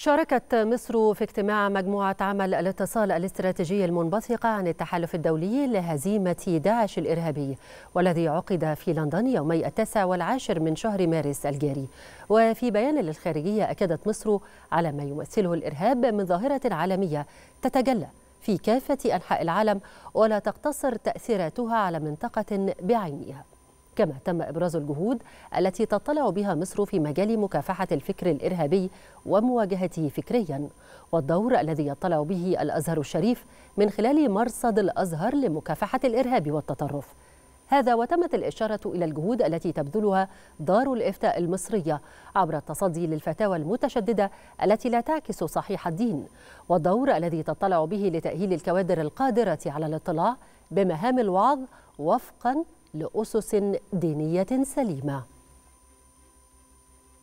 شاركت مصر في اجتماع مجموعة عمل الاتصال الاستراتيجي المنبثقة عن التحالف الدولي لهزيمة داعش الإرهابي والذي عقد في لندن يومي التاسع والعاشر من شهر مارس الجاري وفي بيان للخارجية أكدت مصر على ما يمثله الإرهاب من ظاهرة عالمية تتجلى في كافة أنحاء العالم ولا تقتصر تأثيراتها على منطقة بعينها كما تم إبراز الجهود التي تطلع بها مصر في مجال مكافحة الفكر الإرهابي ومواجهته فكريا والدور الذي يطلع به الأزهر الشريف من خلال مرصد الأزهر لمكافحة الإرهاب والتطرف هذا وتمت الإشارة إلى الجهود التي تبذلها دار الإفتاء المصرية عبر التصدي للفتاوى المتشددة التي لا تعكس صحيح الدين والدور الذي تطلع به لتأهيل الكوادر القادرة على الاطلاع بمهام الوعظ وفقا لأسس دينية سليمة